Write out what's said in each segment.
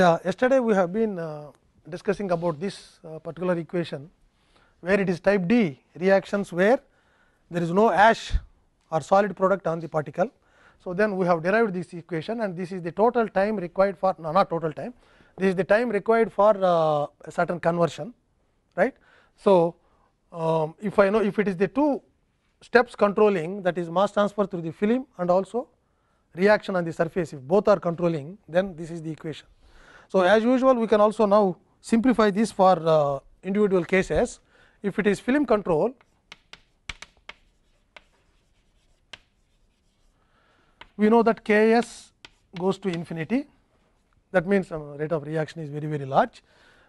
Yeah, yesterday we have been uh, discussing about this uh, particular equation, where it is type D reactions where there is no ash or solid product on the particle. So, then we have derived this equation and this is the total time required for no, not total time, this is the time required for uh, a certain conversion. right? So, um, if I know if it is the two steps controlling that is mass transfer through the film and also reaction on the surface, if both are controlling then this is the equation. So, as usual we can also now simplify this for uh, individual cases. If it is film control, we know that K s goes to infinity that means, uh, rate of reaction is very very large.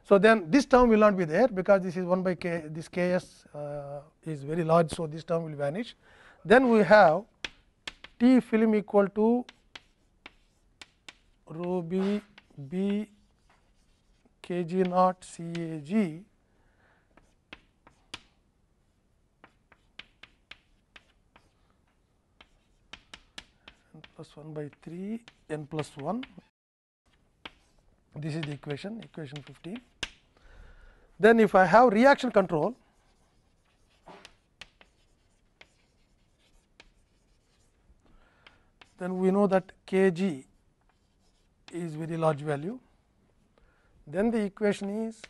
So, then this term will not be there because this is 1 by k this k s uh, is very large. So, this term will vanish. Then we have t film equal to rho b b K G naught C A G n plus 1 by 3 n plus 1 this is the equation equation 15 then if i have reaction control then we know that kg is very large value then the equation is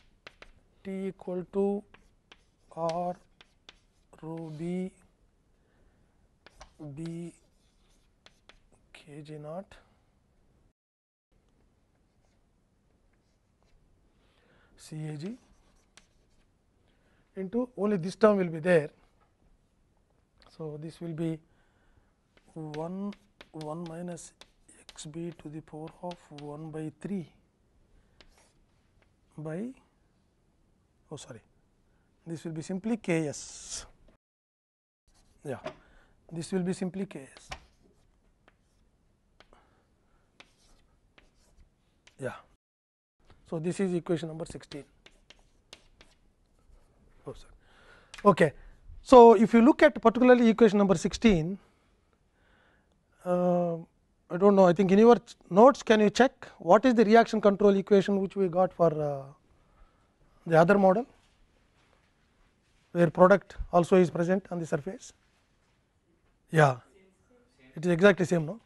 t equal to r rho b b k j naught. CAG into only this term will be there. So, this will be 1 1 minus x b to the power of 1 by 3 by oh sorry this will be simply K s yeah this will be simply K s yeah. So, this is equation number 16 oh sorry. Okay. So, if you look at particularly equation number 16 uh, I do not know I think in your notes can you check what is the reaction control equation which we got for uh, the other model where product also is present on the surface yeah it is exactly same no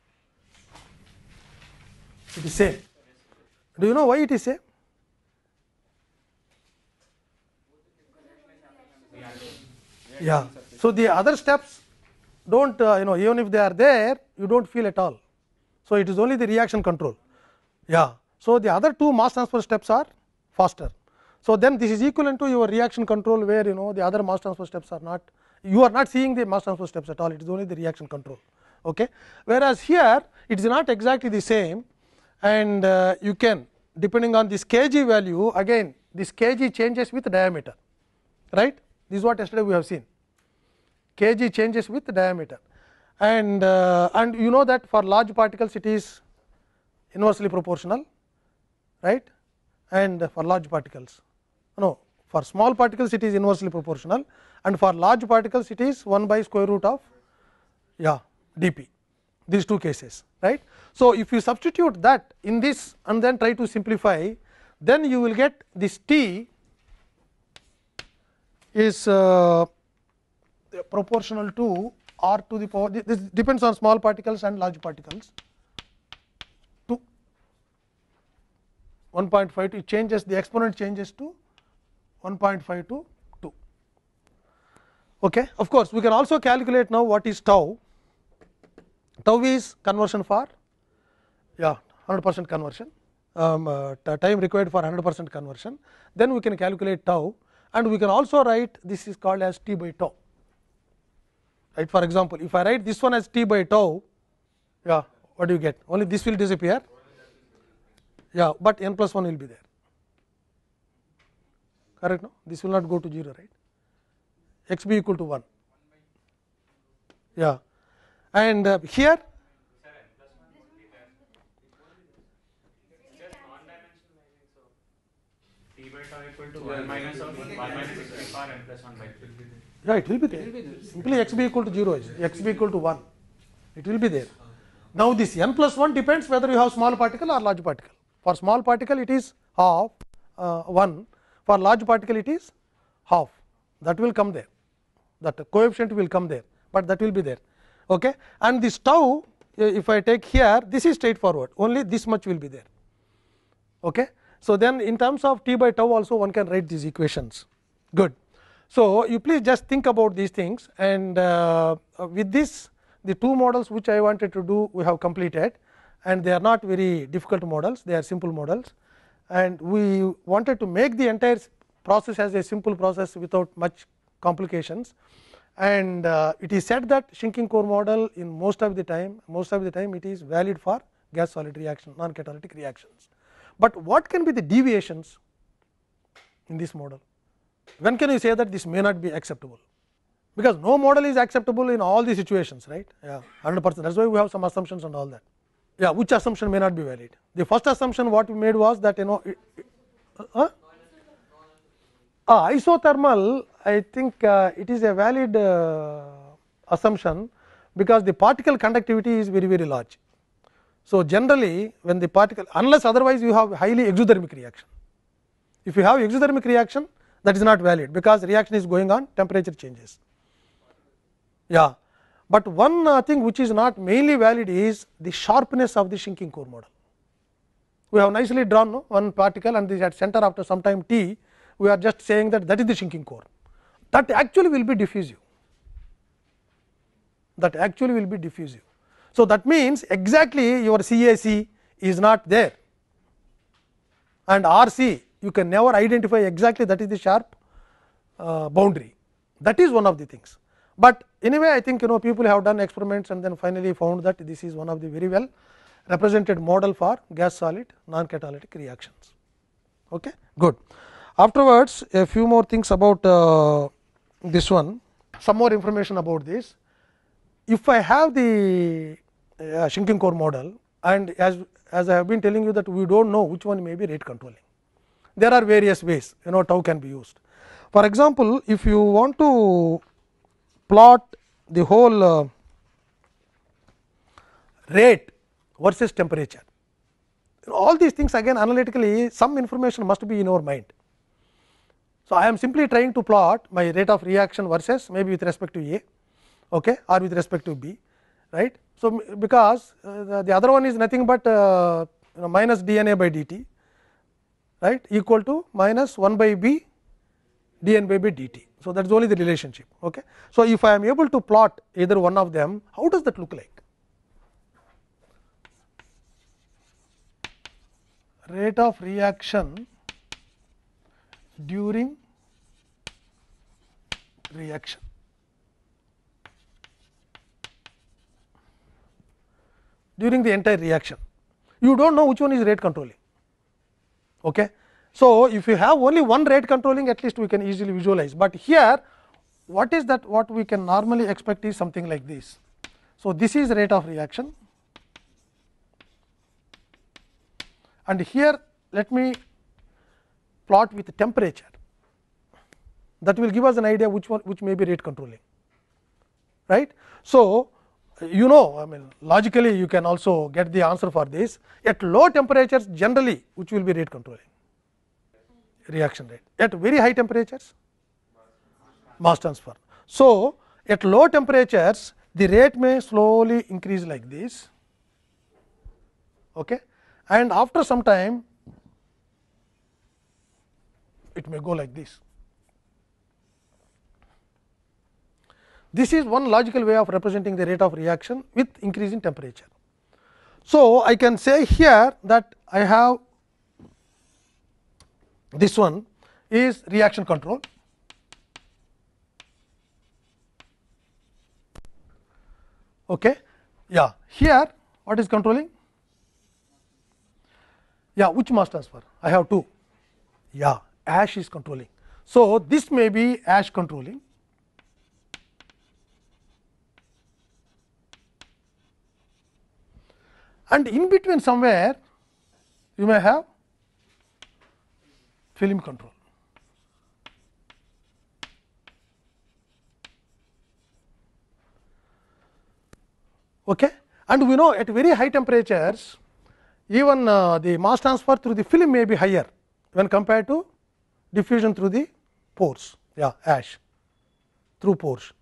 it is same do you know why it is same yeah so the other steps don't uh, you know even if they are there you don't feel at all so, it is only the reaction control yeah. So, the other two mass transfer steps are faster. So, then this is equivalent to your reaction control where you know the other mass transfer steps are not you are not seeing the mass transfer steps at all it is only the reaction control. Okay. Whereas, here it is not exactly the same and uh, you can depending on this kg value again this kg changes with diameter right this is what yesterday we have seen kg changes with diameter and uh, and you know that for large particles it is inversely proportional right and for large particles no for small particles it is inversely proportional and for large particles it is 1 by square root of yeah dp these two cases right so if you substitute that in this and then try to simplify then you will get this t is uh, proportional to r to the power this depends on small particles and large particles to 1.5 to changes the exponent changes to 1.5 to 2 okay of course we can also calculate now what is tau tau is conversion for yeah 100% conversion um, uh, time required for 100% conversion then we can calculate tau and we can also write this is called as t by tau right. For example, if I write this one as t by tau, yeah, what do you get? Only this will disappear. Yeah, but n plus 1 will be there. Correct? No, this will not go to 0, right? x b equal to 1. Yeah, and uh, here equal to 1 minus of 1 minus by 2. Yeah, it will be there. Will be there. Simply x be equal to 0 is x be equal to 1. It will be there. Now, this n plus 1 depends whether you have small particle or large particle. For small particle, it is half uh, 1, for large particle, it is half. That will come there. That coefficient will come there, but that will be there. Okay? And this tau, if I take here, this is straightforward, only this much will be there. Okay? So, then in terms of t by tau also one can write these equations. Good. So, you please just think about these things and uh, uh, with this the two models which I wanted to do we have completed and they are not very difficult models they are simple models and we wanted to make the entire process as a simple process without much complications and uh, it is said that shrinking core model in most of the time most of the time it is valid for gas solid reaction non catalytic reactions but what can be the deviations in this model When can you say that this may not be acceptable? Because no model is acceptable in all the situations, right? Yeah, 100 percent. That is why we have some assumptions and all that. Yeah, which assumption may not be valid? The first assumption what we made was that you know, it, uh, uh, isothermal, I think uh, it is a valid uh, assumption because the particle conductivity is very, very large. So, generally when the particle unless otherwise you have highly exothermic reaction. If you have exothermic reaction, that is not valid because reaction is going on temperature changes. Yeah. But one uh, thing which is not mainly valid is the sharpness of the shrinking core model. We have nicely drawn one particle and this at center after some time t, we are just saying that that is the shrinking core. That actually will be diffusive. That actually will be diffusive. So, that means exactly your CAC is not there and RC you can never identify exactly that is the sharp uh, boundary. That is one of the things. But anyway, I think you know people have done experiments and then finally found that this is one of the very well represented model for gas solid non catalytic reactions. Okay? Good. Afterwards, a few more things about uh, this one, some more information about this. If I have the uh, shrinking core model and as, as I have been telling you that we dont know which one may be rate controlling there are various ways you know tau can be used. For example, if you want to plot the whole uh, rate versus temperature, you know, all these things again analytically some information must be in our mind. So, I am simply trying to plot my rate of reaction versus maybe with respect to A okay, or with respect to B right. So, because uh, the, the, other one is nothing but uh, you know, minus dna by dt right equal to minus 1 by b, d n by b d t. So, that is only the relationship. Okay. So, if I am able to plot either one of them, how does that look like? Rate of reaction during reaction. during the entire reaction. You do not know which one is rate controlling. Okay. So, if you have only one rate controlling at least we can easily visualize, but here what is that what we can normally expect is something like this. So, this is rate of reaction and here let me plot with temperature that will give us an idea which one which may be rate controlling right. So, you know I mean logically you can also get the answer for this at low temperatures generally which will be rate controlling reaction rate at very high temperatures mass transfer. So, at low temperatures the rate may slowly increase like this okay. and after some time it may go like this. This is one logical way of representing the rate of reaction with increase in temperature. So, I can say here that I have this one is reaction control. Okay. Yeah, here what is controlling? Yeah, which mass transfer? I have two. Yeah, ash is controlling. So, this may be ash controlling and in between somewhere you may have film control. Okay? And we know at very high temperatures, even uh, the mass transfer through the film may be higher when compared to diffusion through the pores, yeah, ash through pores,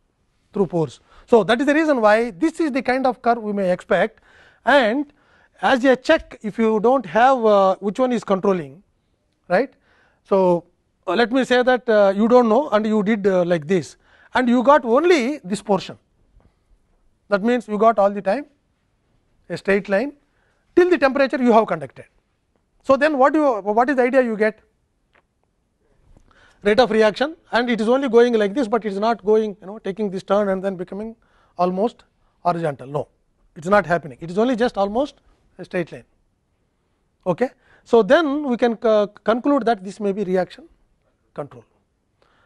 through pores. So, that is the reason why this is the kind of curve we may expect and as a check if you do not have uh, which one is controlling right. So, uh, let me say that uh, you do not know and you did uh, like this and you got only this portion that means you got all the time a straight line till the temperature you have conducted. So, then what you what is the idea you get rate of reaction and it is only going like this, but it is not going you know taking this turn and then becoming almost horizontal no it is not happening. It is only just almost a straight line. Okay. So, then we can conclude that this may be reaction control.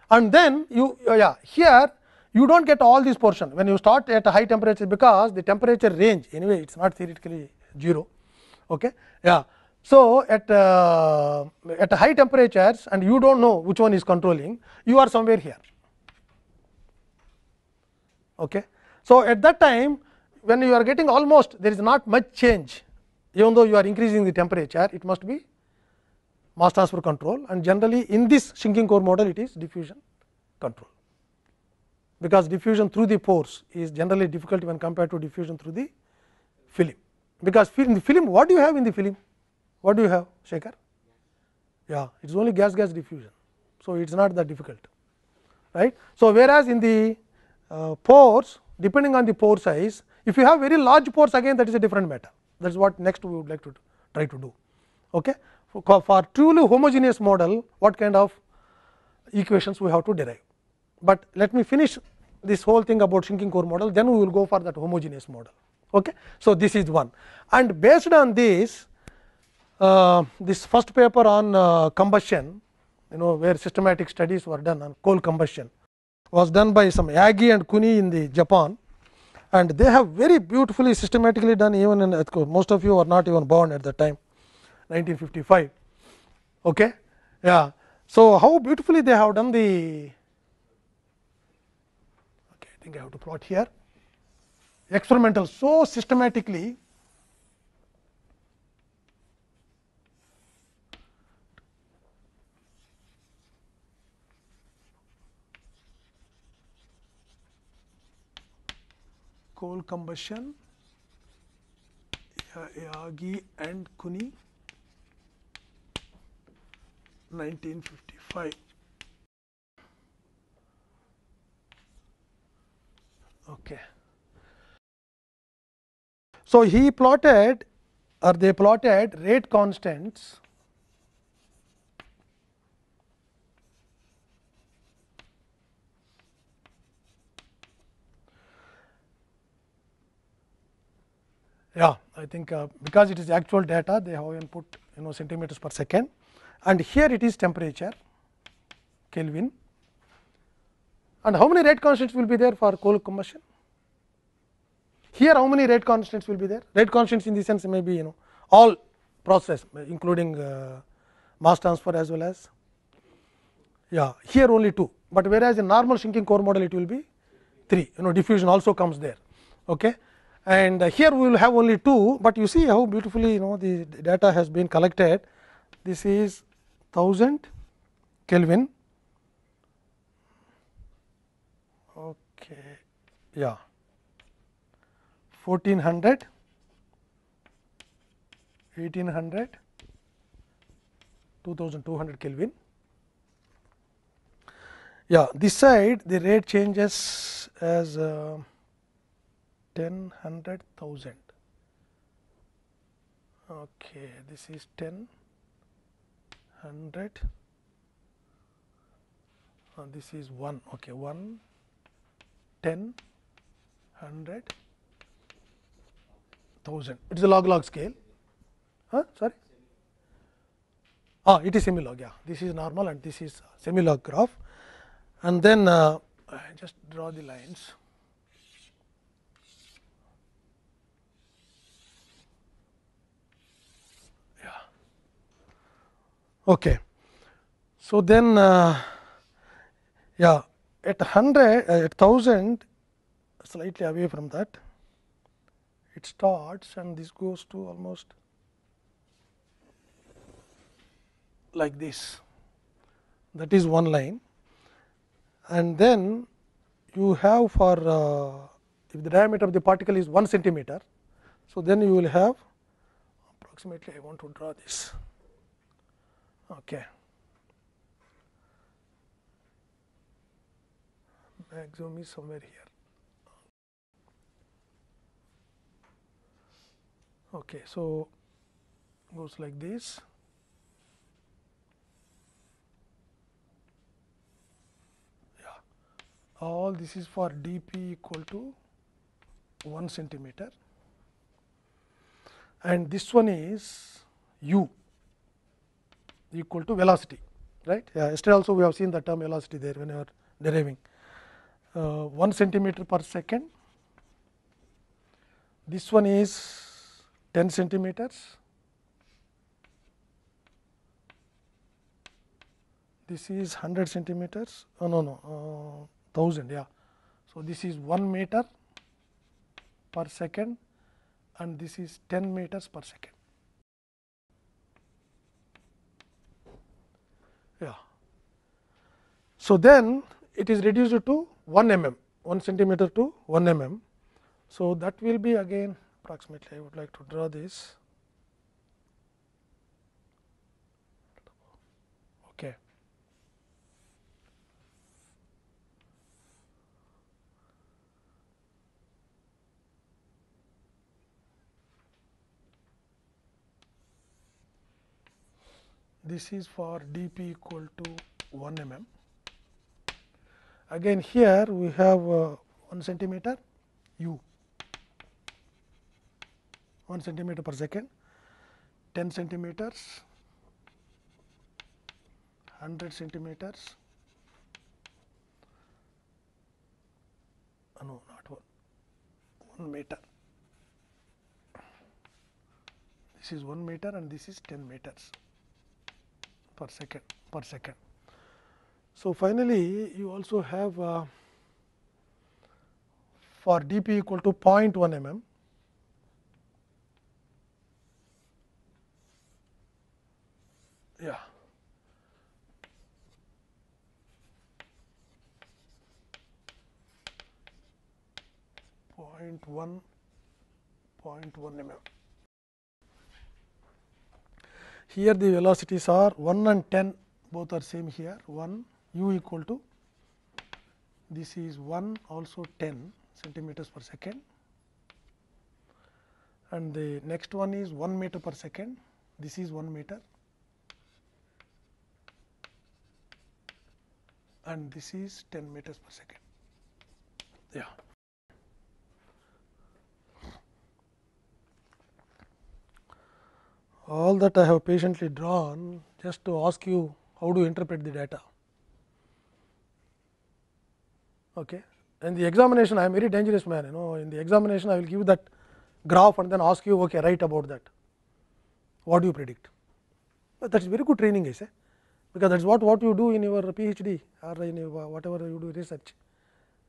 And then you uh, yeah here you do not get all this portion when you start at a high temperature because the temperature range anyway it is not theoretically 0. Okay. Yeah. So, at, uh, at high temperatures and you do not know which one is controlling, you are somewhere here. Okay. So, at that time when you are getting almost there is not much change even though you are increasing the temperature it must be mass transfer control and generally in this shrinking core model it is diffusion control because diffusion through the pores is generally difficult when compared to diffusion through the film because in the film what do you have in the film what do you have shaker yeah it's only gas gas diffusion so it's not that difficult right so whereas in the uh, pores depending on the pore size if you have very large pores again that is a different matter that is what next we would like to try to do. Okay. For, for truly homogeneous model what kind of equations we have to derive. But let me finish this whole thing about shrinking core model then we will go for that homogeneous model. Okay. So, this is one and based on this uh, this first paper on uh, combustion you know where systematic studies were done on coal combustion was done by some Yagi and Kuni in the Japan and they have very beautifully systematically done even in earthquake. Most of you were not even born at that time 1955. Okay? Yeah. So, how beautifully they have done the okay, I think I have to plot here experimental so systematically coal combustion, Yagi and Kuni, 1955. Okay. So, he plotted or they plotted rate constants Yeah, I think uh, because it is actual data they have even put you know centimeters per second and here it is temperature Kelvin and how many rate constants will be there for coal combustion? Here how many rate constants will be there? Rate constants in the sense may be you know all process including uh, mass transfer as well as yeah here only 2, but whereas in normal shrinking core model it will be 3 you know diffusion also comes there. Okay and here we will have only two, but you see how beautifully you know the data has been collected. This is 1000 Kelvin. Okay, yeah, 1400, 1800, 2200 Kelvin. Yeah, this side the rate changes as uh, 1000 okay this is ten hundred. Uh, this is 1 okay 1 1000 it is a log log scale huh sorry ah it is semi log yeah this is normal and this is semi log graph and then uh, just draw the lines Okay. So, then uh, yeah at 100 uh, at 1000 slightly away from that it starts and this goes to almost like this that is one line and then you have for uh, if the diameter of the particle is 1 centimeter. So, then you will have approximately I want to draw this Okay. Maximum is somewhere here. Okay, so goes like this. Yeah, all this is for dp equal to 1 centimeter and this one is u equal to velocity right. Yeah, yesterday also we have seen the term velocity there when you are deriving uh, 1 centimeter per second. This one is 10 centimeters, this is 100 centimeters, oh no, no, uh, 1000, yeah. So, this is 1 meter per second and this is 10 meters per second. So, then it is reduced to 1 mm 1 centimeter to 1 mm. So, that will be again approximately I would like to draw this okay. This is for d p equal to 1 mm. Again here we have uh, 1 centimeter u, 1 centimeter per second, 10 centimeters, 100 centimeters, uh, no not 1, 1 meter. This is 1 meter and this is 10 meters per second per second. So, finally, you also have uh, for d p equal to 0.1 mm yeah point 1 point 1 mm here the velocities are 1 and 10 both are same here 1 u equal to this is 1 also 10 centimeters per second and the next one is 1 meter per second this is 1 meter and this is 10 meters per second yeah all that I have patiently drawn just to ask you how to interpret the data. Okay. In the examination, I am very dangerous man, you know, in the examination, I will give that graph and then ask you, okay, write about that. What do you predict? But that is very good training, I say, because that is what, what you do in your PhD or in your whatever you do research.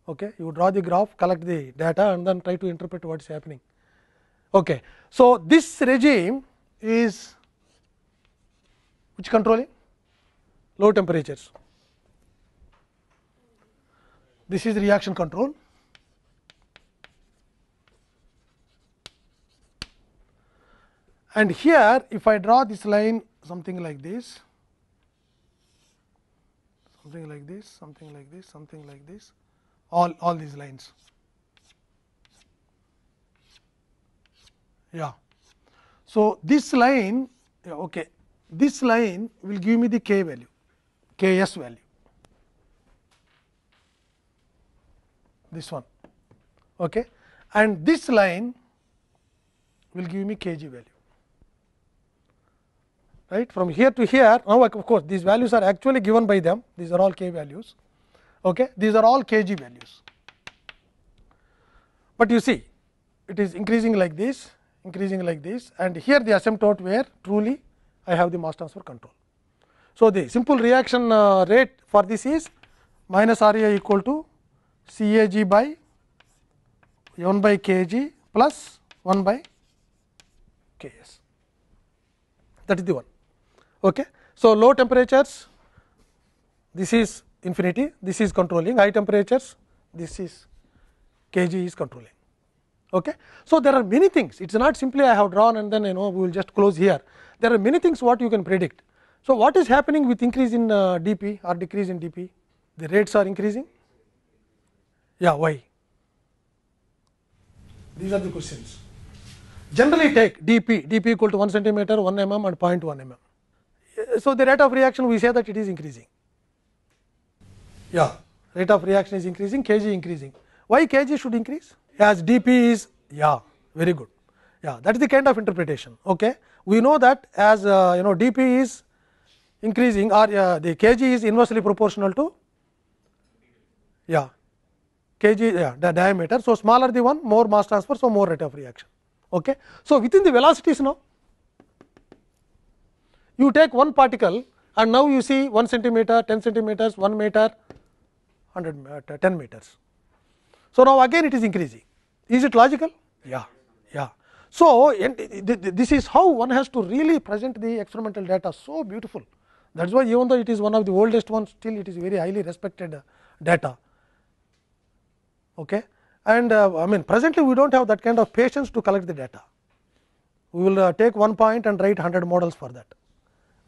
Okay. You draw the graph, collect the data and then try to interpret what is happening. Okay. So, this regime is which controlling? Low temperatures. this is reaction control. And here, if I draw this line something like this, something like this, something like this, something like this, all, all these lines. Yeah. So, this line, yeah, okay, this line will give me the k value, k s value. this one okay. and this line will give me kg value right from here to here now of course these values are actually given by them these are all k values okay these are all kg values but you see it is increasing like this increasing like this and here the asymptote where truly i have the mass transfer control so the simple reaction uh, rate for this is minus r a equal to CAG by 1 by KG plus 1 by Ks. That is the one. Okay. So, low temperatures this is infinity, this is controlling, high temperatures this is Kg is controlling. Okay. So, there are many things, it is not simply I have drawn and then you know we will just close here. There are many things what you can predict. So, what is happening with increase in uh, dP or decrease in dP? The rates are increasing, Yeah, why? These are the questions. Generally take dp, dp equal to 1 centimeter, 1 mm and 0.1 mm. Uh, so, the rate of reaction we say that it is increasing. Yeah, rate of reaction is increasing, kg increasing. Why kg should increase? As dp is, yeah, very good. Yeah, that is the kind of interpretation. Okay, We know that as uh, you know dp is increasing or uh, the kg is inversely proportional to yeah kg yeah, the diameter. So, smaller the one more mass transfer. So, more rate of reaction. Okay. So, within the velocities now you take one particle and now you see 1 centimeter, 10 centimeters, 1 meter, 100 uh, 10 meters. So, now again it is increasing. Is it logical? Yeah, yeah. So, this is how one has to really present the experimental data so beautiful. That is why even though it is one of the oldest ones still it is very highly respected uh, data. Okay. And uh, I mean presently we do not have that kind of patience to collect the data. We will uh, take one point and write 100 models for that.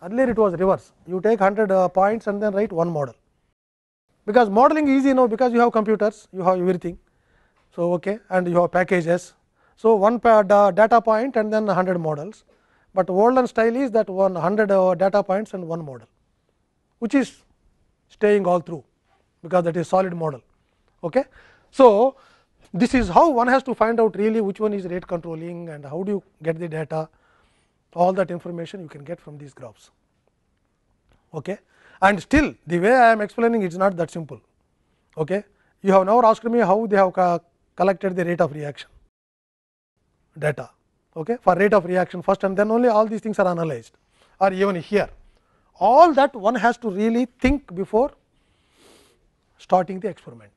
Earlier it was reverse, you take 100 uh, points and then write one model. Because modeling is easy now, because you have computers, you have everything. So, okay, and you have packages. So, one data point and then 100 models, but olden style is that 100 uh, data points and one model, which is staying all through because that is solid model. Okay. So, this is how one has to find out really which one is rate controlling and how do you get the data all that information you can get from these graphs. Okay. And still the way I am explaining it is not that simple. Okay. You have now asked me how they have collected the rate of reaction data okay, for rate of reaction first and then only all these things are analyzed or even here. All that one has to really think before starting the experiment.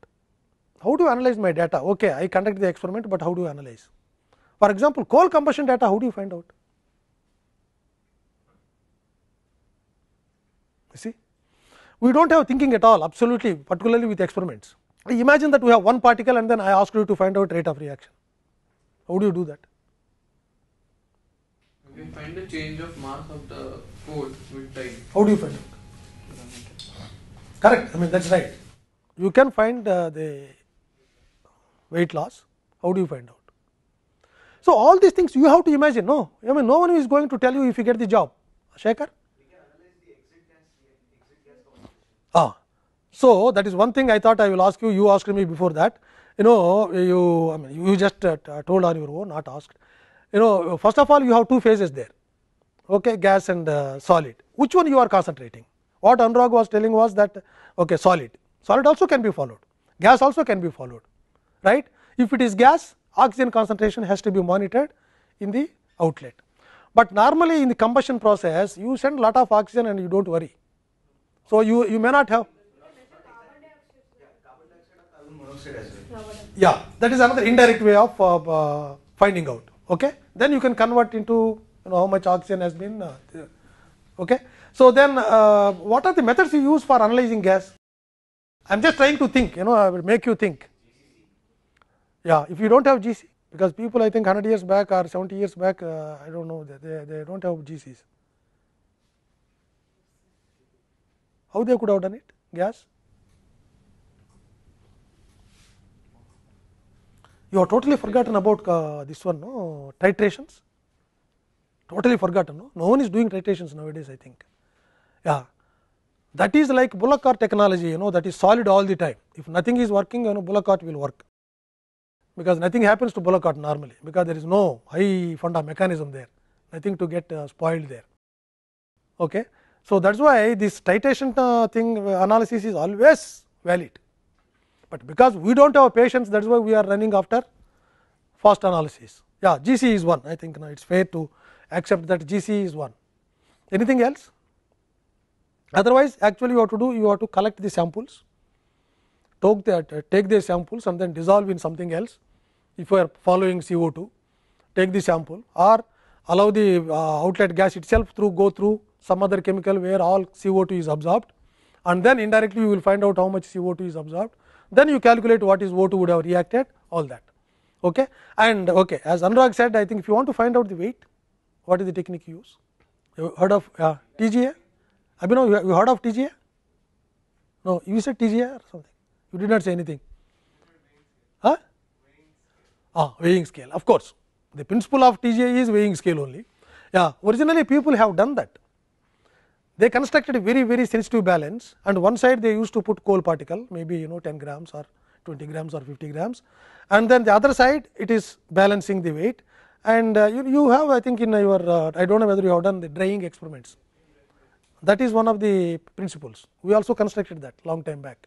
How do you analyze my data? Okay, I conduct the experiment, but how do you analyze? For example, coal combustion data, how do you find out? You see, we do not have thinking at all, absolutely, particularly with experiments. Imagine that we have one particle and then I ask you to find out rate of reaction. How do you do that? We find the change of mass of the coal with time. How do you find out? Correct, I mean that is right. You can find uh, the weight loss, how do you find out? So, all these things you have to imagine, no, I mean no one is going to tell you if you get the job, Shekhar? Ah, so that is one thing I thought I will ask you, you asked me before that, you know, you, I mean, you just uh, uh, told on your own, not asked. You know, first of all, you have two phases there, okay, gas and uh, solid. Which one you are concentrating? What Anurag was telling was that, okay, solid. Solid also can be followed, gas also can be followed right. If it is gas, oxygen concentration has to be monitored in the outlet. But normally in the combustion process, you send lot of oxygen and you do not worry. So, you, you may not have yeah that is another indirect way of uh, uh, finding out okay then you can convert into you know how much oxygen has been uh, okay so then uh, what are the methods you use for analyzing gas i'm just trying to think you know i will make you think Yeah, if you do not have GC, because people I think 100 years back or 70 years back, uh, I do not know, they, they do not have GCs. How they could have done it? Gas? You have totally forgotten about uh, this one, no? titrations. Totally forgotten. No? no one is doing titrations nowadays, I think. Yeah. That is like bullock cart technology, you know, that is solid all the time. If nothing is working, you know, bullock cart will work. because nothing happens to bullock cart normally, because there is no high funda mechanism there, nothing to get uh, spoiled there. Okay. So, that is why this titration uh, thing uh, analysis is always valid, but because we do not have patience that is why we are running after fast analysis. Yeah, G c is 1 I think now it is fair to accept that G c is 1. Anything else? Otherwise, actually you have to do you have to collect the samples, take the, uh, take the samples and then dissolve in something else if we are following CO2, take the sample or allow the uh, outlet gas itself through go through some other chemical where all CO2 is absorbed and then indirectly you will find out how much CO2 is absorbed. Then you calculate what is O2 would have reacted all that. Okay. And okay, as Anurag said I think if you want to find out the weight, what is the technique you use? You heard of uh, TGA? Abhinav, you, you heard of TGA? No, you said TGA or something. You did not say anything. Huh? ah, weighing scale of course, the principle of TGA is weighing scale only. Yeah, originally people have done that. They constructed very very sensitive balance and one side they used to put coal particle maybe you know 10 grams or 20 grams or 50 grams and then the other side it is balancing the weight and uh, you, you have I think in your uh, I do not know whether you have done the drying experiments that is one of the principles. We also constructed that long time back.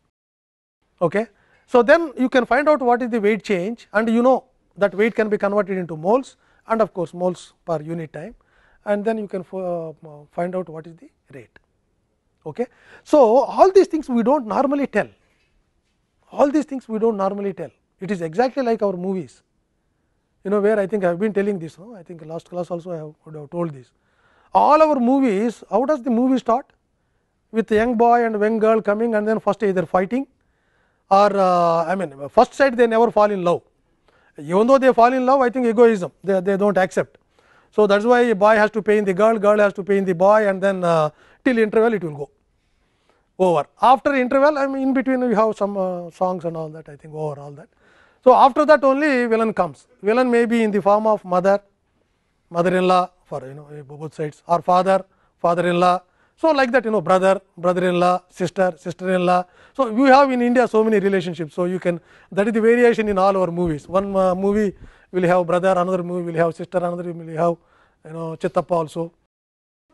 Okay. So, then you can find out what is the weight change and you know that weight can be converted into moles and of course, moles per unit time and then you can uh, uh, find out what is the rate. Okay. So, all these things we do not normally tell, all these things we do not normally tell. It is exactly like our movies, you know where I think I have been telling this, no? I think last class also I have, would have told this. All our movies, how does the movie start? With young boy and young girl coming and then first either fighting or uh, I mean first sight they never fall in love even though they fall in love I think egoism they, they do not accept. So, that is why a boy has to pay in the girl, girl has to pay in the boy and then uh, till interval it will go over. After interval I mean in between we have some uh, songs and all that I think over all that. So, after that only villain comes, villain may be in the form of mother, mother in law for you know eh, both sides or father, father in law. So, like that you know brother, brother in law, sister, sister in law. So, we have in India so many relationships. So, you can that is the variation in all our movies. One uh, movie will have brother, another movie will have sister, another will have you know Chittappa also.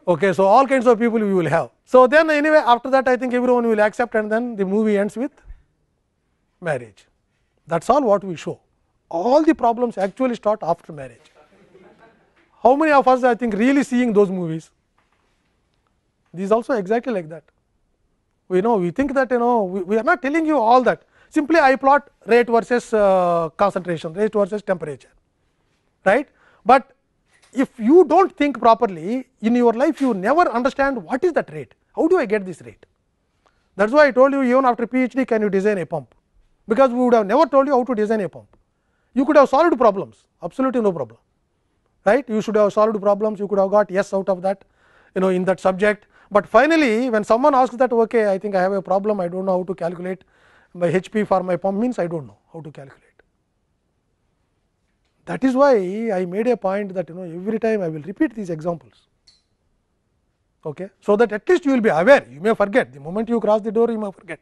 Okay, so, all kinds of people we will have. So, then anyway after that I think everyone will accept and then the movie ends with marriage. That is all what we show. All the problems actually start after marriage. How many of us I think really seeing those movies? is also exactly like that we know we think that you know we, we are not telling you all that simply I plot rate versus uh, concentration rate versus temperature right. But if you do not think properly in your life you never understand what is that rate how do I get this rate that is why I told you even after PhD can you design a pump because we would have never told you how to design a pump you could have solved problems absolutely no problem right you should have solved problems you could have got yes out of that you know in that subject But finally, when someone asks that okay, I think I have a problem, I do not know how to calculate my HP for my pump means I do not know how to calculate. That is why I made a point that you know every time I will repeat these examples. Okay. So, that at least you will be aware, you may forget the moment you cross the door you may forget.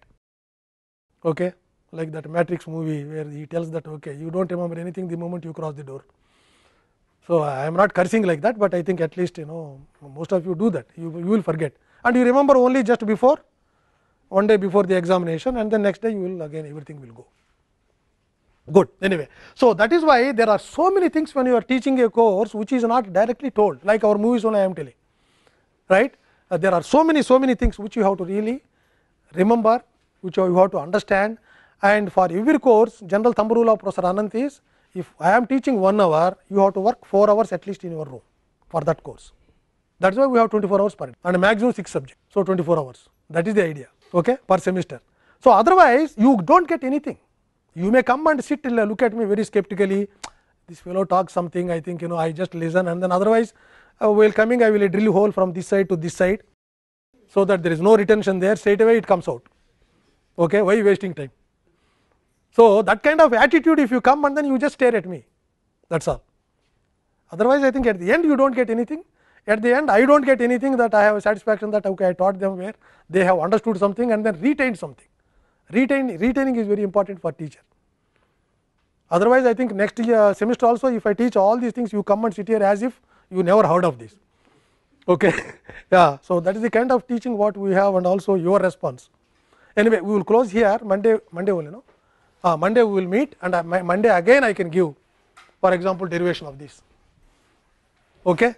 Okay. Like that matrix movie where he tells that okay, you dont remember anything the moment you cross the door. So, I am not cursing like that, but I think at least you know most of you do that you, you will forget and you remember only just before one day before the examination and the next day you will again everything will go good anyway. So, that is why there are so many things when you are teaching a course which is not directly told like our movies only I am telling right. Uh, there are so many so many things which you have to really remember which you have to understand and for every course general thumb rule of Professor Anant is if I am teaching 1 hour, you have to work 4 hours at least in your room for that course. That is why we have 24 hours per day and maximum 6 subjects. So, 24 hours that is the idea okay, per semester. So, otherwise you do not get anything. You may come and sit and look at me very skeptically, this fellow talks something I think you know I just listen and then otherwise uh, while coming I will drill hole from this side to this side. So, that there is no retention there straight away it comes out. Okay, why wasting time? So, that kind of attitude if you come and then you just stare at me that is all. Otherwise, I think at the end you do not get anything. At the end, I do not get anything that I have a satisfaction that okay, I taught them where they have understood something and then retained something. Retain, retaining is very important for teacher. Otherwise, I think next year semester also if I teach all these things you come and sit here as if you never heard of this. Okay. yeah. So, that is the kind of teaching what we have and also your response. Anyway, we will close here Monday, Monday only no. Uh, Monday we will meet and I, Monday again I can give for example derivation of this. Okay?